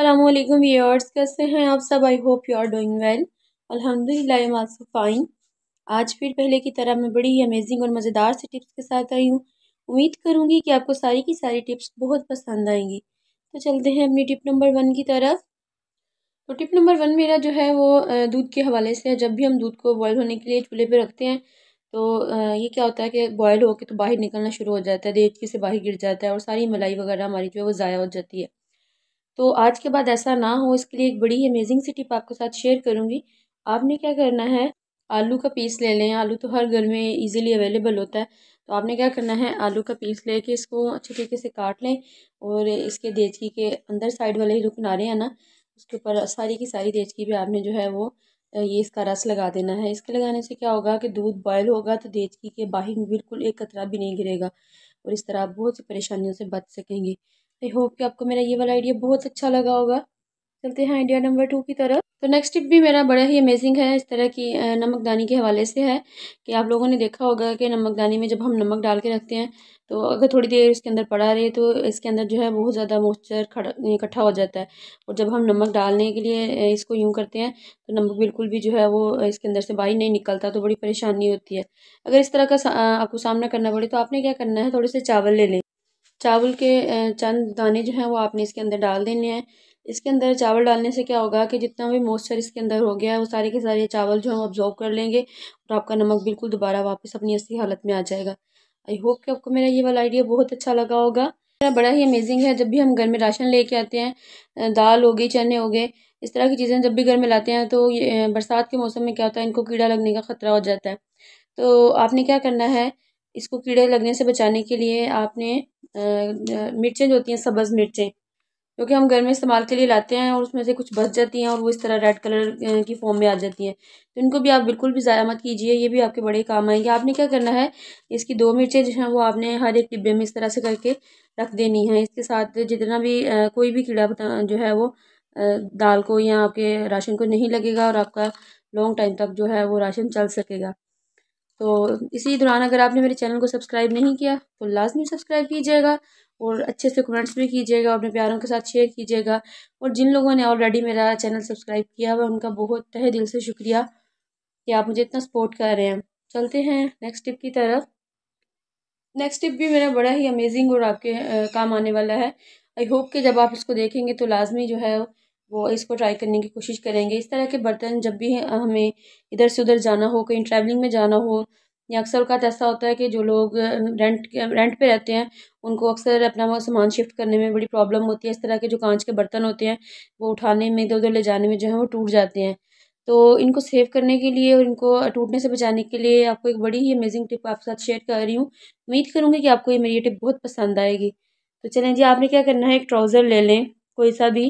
अल्लाम यर्स कैसे हैं आप सब I hope you are doing well अल्हम्दुलिल्लाह आई एम आल्सो फाइन आज फिर पहले की तरह मैं बड़ी ही अमेजिंग और मज़ेदार सी टिप्स के साथ आई हूँ उम्मीद करूँगी कि आपको सारी की सारी टिप्स बहुत पसंद आएंगी तो चलते हैं अपनी टिप नंबर वन की तरफ तो टिप नंबर वन मेरा जो है वो दूध के हवाले से है जब भी हम दूध को बॉयल होने के लिए चूल्हे पर रखते हैं तो ये क्या होता है कि बॉयल होकर तो बाहर निकलना शुरू हो जाता है देचकी से बाहर गिर जाता है और सारी मलाई वगैरह हमारी जो है वो ज़ाया हो जाती है तो आज के बाद ऐसा ना हो इसके लिए एक बड़ी ही अमेजिंग सी टिप आपके साथ शेयर करूँगी आपने क्या करना है आलू का पीस ले लें आलू तो हर घर में इजीली अवेलेबल होता है तो आपने क्या करना है आलू का पीस लेके इसको अच्छे तरीके से काट लें और इसके देचकी के अंदर साइड वाले जो किनारे हैं ना उसके ऊपर सारी की सारी देचकी भी आपने जो है वो ये इसका रस लगा देना है इसके लगाने से क्या होगा कि दूध बॉयल होगा तो देचकी के बाहर बिल्कुल एक कतरा भी नहीं गिरेगा और इस तरह आप बहुत सी परेशानियों से बच सकेंगे आई होप कि आपको मेरा ये वाला आइडिया बहुत अच्छा लगा होगा चलते हैं आइडिया नंबर टू की तरफ तो नेक्स्ट टिप भी मेरा बड़ा ही अमेजिंग है इस तरह की नमकदानी के हवाले से है कि आप लोगों ने देखा होगा कि नमकदानी में जब हम नमक डाल के रखते हैं तो अगर थोड़ी देर इसके अंदर पड़ा रहे तो इसके अंदर जो है बहुत ज़्यादा मॉइस्चर इकट्ठा हो जाता है और जब हम नमक डालने के लिए इसको यूँ करते हैं तो नमक बिल्कुल भी जो है वो इसके अंदर से बाहर नहीं निकलता तो बड़ी परेशानी होती है अगर इस तरह का आपको सामना करना पड़े तो आपने क्या करना है थोड़े से चावल ले लें चावल के चंद दाने जो हैं वो आपने इसके अंदर डाल देने हैं इसके अंदर चावल डालने से क्या होगा कि जितना भी मॉइस्चर इसके अंदर हो गया है वो सारे के सारे चावल जो हम ऑब्जॉर्व कर लेंगे और आपका नमक बिल्कुल दोबारा वापस अपनी असली हालत में आ जाएगा आई होप कि आपको मेरा ये वाला आइडिया बहुत अच्छा लगा होगा बड़ा ही अमेजिंग है जब भी हम घर में राशन लेके आते हैं दाल हो गई चने हो गए इस तरह की चीज़ें जब भी घर में लाते हैं तो बरसात के मौसम में क्या होता है इनको कीड़ा लगने का ख़तरा हो जाता है तो आपने क्या करना है इसको कीड़े लगने से बचाने के लिए आपने मिर्चें जो होती हैं सब्ज़ मिर्चें जो कि हम घर में इस्तेमाल के लिए लाते हैं और उसमें से कुछ बच जाती हैं और वो इस तरह रेड कलर की फॉर्म में आ जाती हैं तो इनको भी आप बिल्कुल भी ज़ाया मत कीजिए ये भी आपके बड़े काम आएंगे आपने क्या करना है इसकी दो मिर्चें जो हैं वो आपने हर एक डिब्बे में इस तरह से करके रख देनी है इसके साथ जितना भी कोई भी कीड़ा जो है वो दाल को या आपके राशन को नहीं लगेगा और आपका लॉन्ग टाइम तक जो है वो राशन चल सकेगा तो इसी दौरान अगर आपने मेरे चैनल को सब्सक्राइब नहीं किया तो लाजमी सब्सक्राइब कीजिएगा और अच्छे से कमेंट्स भी कीजिएगा अपने प्यारों के साथ शेयर कीजिएगा और जिन लोगों ने ऑलरेडी मेरा चैनल सब्सक्राइब किया हुआ उनका बहुत तहे दिल से शुक्रिया कि आप मुझे इतना सपोर्ट कर रहे हैं चलते हैं नेक्स्ट टिप की तरफ नेक्स्ट टिप भी मेरा बड़ा ही अमेजिंग और आपके आ, काम आने वाला है आई होप कि जब आप इसको देखेंगे तो लाजमी जो है वो इसको ट्राई करने की कोशिश करेंगे इस तरह के बर्तन जब भी हमें इधर से उधर जाना हो कहीं ट्रैवलिंग में जाना हो या अक्सर अवकात ऐसा होता है कि जो लोग रेंट रेंट पे रहते हैं उनको अक्सर अपना सामान शिफ्ट करने में बड़ी प्रॉब्लम होती है इस तरह के जो कांच के बर्तन होते हैं वो उठाने में इधर उधर ले जाने में जो है वो टूट जाते हैं तो इनको सेव करने के लिए और इनको टूटने से बचाने के लिए आपको एक बड़ी ही अमेजिंग टिप आपके साथ शेयर कर रही हूँ उम्मीद करूँगी कि आपको ये मेरी ये टिप बहुत पसंद आएगी तो चलें जी आपने क्या करना है एक ट्राउज़र ले लें कोई सा भी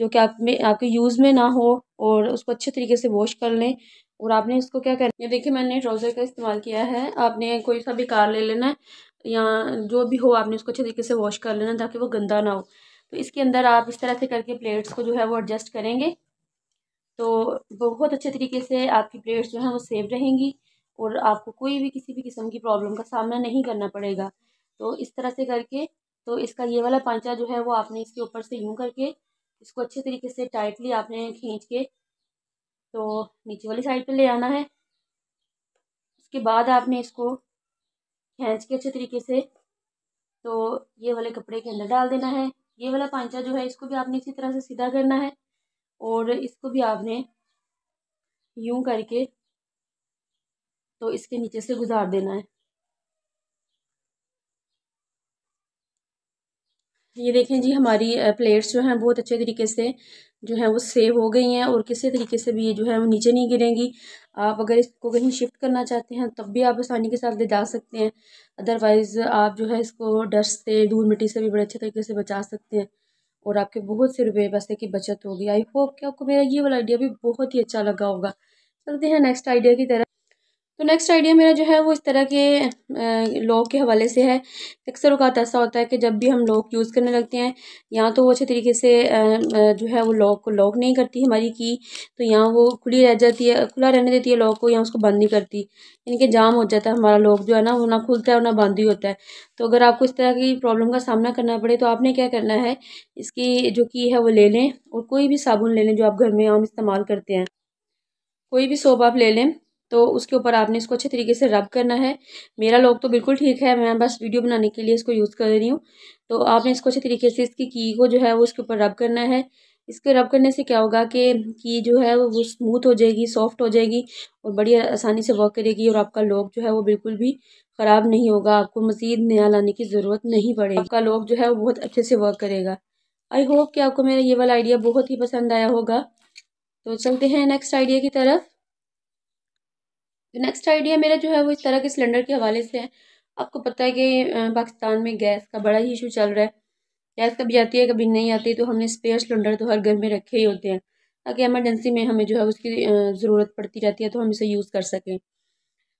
जो कि आप में आपके यूज़ में ना हो और उसको अच्छे तरीके से वॉश कर लें और आपने इसको क्या करना है देखिए मैंने ट्राउज़र का इस्तेमाल किया है आपने कोई सा भी कार ले लेना है या जो भी हो आपने उसको अच्छे तरीके से वॉश कर लेना ताकि वो गंदा ना हो तो इसके अंदर आप इस तरह से करके प्लेट्स को जो है वो एडजस्ट करेंगे तो बहुत अच्छे तरीके से आपकी प्लेट्स जो हैं वो सेफ रहेंगी और आपको कोई भी किसी भी किस्म की प्रॉब्लम का सामना नहीं करना पड़ेगा तो इस तरह से करके तो इसका ये वाला पांचा जो है वो आपने इसके ऊपर से यूं करके इसको अच्छे तरीके से टाइटली आपने खींच के तो नीचे वाली साइड पे ले आना है उसके बाद आपने इसको खींच के अच्छे तरीके से तो ये वाले कपड़े के अंदर डाल देना है ये वाला पांचा जो है इसको भी आपने इसी तरह से सीधा करना है और इसको भी आपने यूं करके तो इसके नीचे से गुजार देना है ये देखें जी हमारी प्लेट्स जो हैं बहुत अच्छे तरीके से जो है वो सेव हो गई हैं और किसी तरीके से भी ये जो है वो नीचे नहीं गिरेंगी आप अगर इसको कहीं शिफ्ट करना चाहते हैं तब भी आप आसानी के साथ ले जा सकते हैं अदरवाइज़ आप जो है इसको डस्ट से धूल मिट्टी से भी बड़े अच्छे तरीके से बचा सकते हैं और आपके बहुत से रुपये पैसे की बचत होगी आई होप कि आपको मेरा ये वाला आइडिया भी बहुत ही अच्छा लगा होगा चलते हैं नेक्स्ट आइडिया की तरह तो नेक्स्ट आइडिया मेरा जो है वो इस तरह के लॉक के हवाले से है अक्सर अवत तो ऐसा होता है कि जब भी हम लॉक यूज़ करने लगते हैं या तो वो अच्छे तरीके से जो है वो लॉक को लॉक नहीं करती हमारी की तो यहाँ वो खुली रह जाती है खुला रहने देती है लॉक को या उसको बंद नहीं करती यानी कि जाम हो जाता है हमारा लॉक जो है ना वो ना खुलता है और ना बंद ही होता है तो अगर आपको इस तरह की प्रॉब्लम का सामना करना पड़े तो आपने क्या करना है इसकी जो की है वो ले लें और कोई भी साबुन ले लें जो आप घर में आम इस्तेमाल करते हैं कोई भी सोप आप ले लें तो उसके ऊपर आपने इसको अच्छे तरीके से रब करना है मेरा लोग तो बिल्कुल ठीक है मैं बस वीडियो बनाने के लिए इसको यूज़ कर रही हूँ तो आपने इसको अच्छे तरीके से इसकी की को जो है वो इसके ऊपर रब करना है इसके रब करने से क्या होगा कि की जो है वो स्मूथ हो जाएगी सॉफ्ट हो जाएगी और बड़ी आसानी से वर्क करेगी और आपका लॉक जो है वो बिल्कुल भी ख़राब नहीं होगा आपको मज़ीद नया लाने की ज़रूरत नहीं पड़ेगी आपका लॉक जो है वो बहुत अच्छे से वर्क करेगा आई होप कि आपको मेरा ये वाला आइडिया बहुत ही पसंद आया होगा तो चलते हैं नेक्स्ट आइडिया की तरफ नेक्स्ट आइडिया मेरा जो है वो इस तरह के सिलेंडर के हवाले से है आपको पता है कि पाकिस्तान में गैस का बड़ा ही इशू चल रहा है गैस कभी आती है कभी नहीं आती तो हमने स्पेयर सिलेंडर तो हर घर में रखे ही होते हैं ताकि एमरजेंसी में हमें जो है उसकी ज़रूरत पड़ती रहती है तो हम इसे यूज़ कर सकें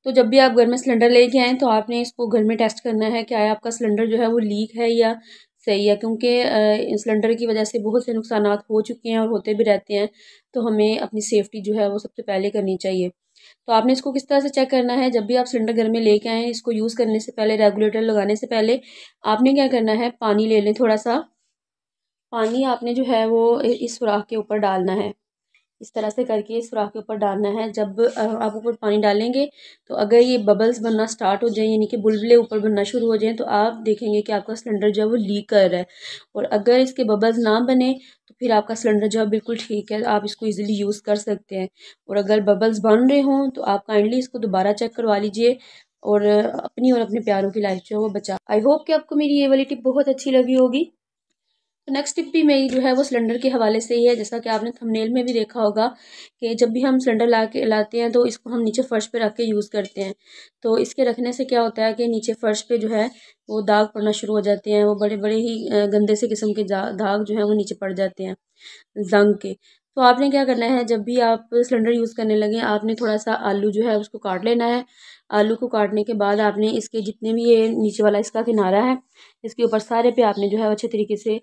तो जब भी आप घर में सिलेंडर लेके आएँ तो आपने इसको घर में टेस्ट करना है क्या आपका सिलेंडर जो है वो लीक है या सही है क्योंकि सिलेंडर की वजह से बहुत से नुकसान हो चुके हैं और होते भी रहते हैं तो हमें अपनी सेफ़्टी जो है वो सबसे पहले करनी चाहिए तो आपने इसको किस तरह से चेक करना है जब भी आप सिलेंडर घर में लेके आए इसको यूज़ करने से पहले रेगुलेटर लगाने से पहले आपने क्या करना है पानी ले लें थोड़ा सा पानी आपने जो है वो इस सुराख के ऊपर डालना है इस तरह से करके इस सुराख के ऊपर डालना है जब आप ऊपर पानी डालेंगे तो अगर ये बबल्स बनना स्टार्ट हो जाए यानी कि बुलबुले ऊपर बनना शुरू हो जाए तो आप देखेंगे कि आपका सिलेंडर जो है वो लीक कर रहा है और अगर इसके बबल्स ना बने फिर आपका सिलेंडर जो है बिल्कुल ठीक है आप इसको ईज़िली यूज़ कर सकते हैं और अगर बबल्स बन रहे हों तो आप काइंडली इसको दोबारा चेक करवा लीजिए और अपनी और अपने प्यारों की लाइफ जो है वो बचा आई होप कि आपको मेरी ये वाली टिप बहुत अच्छी लगी होगी तो नेक्स्ट टिप भी मेरी जो है वो सिलेंडर के हवाले से ही है जैसा कि आपने थंबनेल में भी देखा होगा कि जब भी हम सिलेंडर ला के लाते हैं तो इसको हम नीचे फ़र्श पे रख के यूज़ करते हैं तो इसके रखने से क्या होता है कि नीचे फ़र्श पे जो है वो दाग पड़ना शुरू हो जाते हैं वो बड़े बड़े ही गंदे से किस्म के दाग जो है वो नीचे पड़ जाते हैं जंग के तो आपने क्या करना है जब भी आप सिलेंडर यूज़ करने लगे आपने थोड़ा सा आलू जो है उसको काट लेना है आलू को काटने के बाद आपने इसके जितने भी ये नीचे वाला इसका किनारा है इसके ऊपर सारे पे आपने जो है अच्छे तरीके से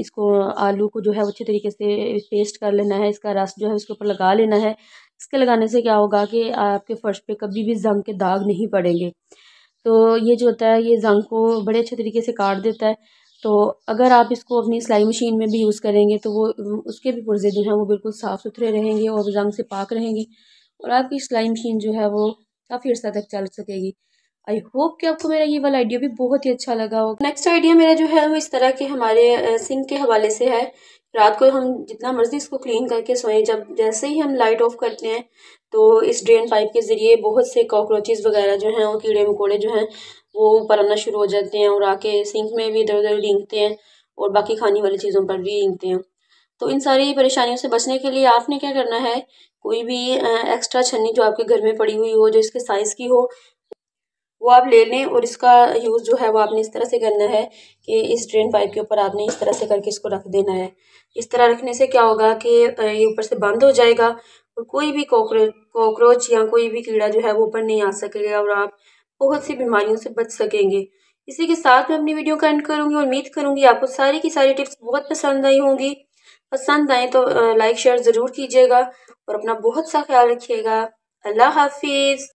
इसको आलू को जो है अच्छे तरीके से पेस्ट कर लेना है इसका रस जो है उसके ऊपर लगा लेना है इसके लगाने से क्या होगा कि आपके फ़र्श पे कभी भी जंग के दाग नहीं पड़ेंगे तो ये जो होता है ये जंग को बड़े अच्छे तरीके से काट देता है तो अगर आप इसको अपनी सिलाई मशीन में भी यूज़ करेंगे तो वो उसके भी पुर्जे जो हैं वो बिल्कुल साफ़ सुथरे रहेंगे और रंग से पाक रहेंगे और आपकी सिलाई मशीन जो है वो काफ़ी अर्सा तक चल सकेगी आई होप कि आपको मेरा ये वाला आइडिया भी बहुत ही अच्छा लगा हो नेक्स्ट आइडिया मेरा जो है वो इस तरह के हमारे सिंक के हवाले से है रात को हम जितना मर्ज़ी इसको क्लीन करके सोएं जब जैसे ही हम लाइट ऑफ करते हैं तो इस ड्रेन पाइप के ज़रिए बहुत से कॉकरोचेज़ वगैरह जो हैं वो कीड़े मकोड़े जो हैं वो ऊपर आना शुरू हो जाते हैं और आके सिंक में भी इधर उधर रिंगते हैं और बाकी खाने वाली चीज़ों पर भी रिंगते हैं तो इन सारी परेशानियों से बचने के लिए आपने क्या करना है कोई भी एक्स्ट्रा छन्नी जो आपके घर में पड़ी हुई हो जो इसके साइज़ की हो वो आप ले लें और इसका यूज़ जो है वो आपने इस तरह से करना है कि इस ड्रेन पाइप के ऊपर आपने इस तरह से करके इसको रख देना है इस तरह रखने से क्या होगा कि ये ऊपर से बंद हो जाएगा और कोई भी कॉकरोच कॉकरोच या कोई भी कीड़ा जो है वो ऊपर नहीं आ सकेगा और आप बहुत सी बीमारियों से बच सकेंगे इसी के साथ मैं अपनी वीडियो का एंड करूंगी और उम्मीद करूंगी आपको सारी की सारी टिप्स बहुत पसंद आई होंगी पसंद आए तो लाइक शेयर ज़रूर कीजिएगा और अपना बहुत सा ख्याल रखिएगा अल्लाह हाफिज़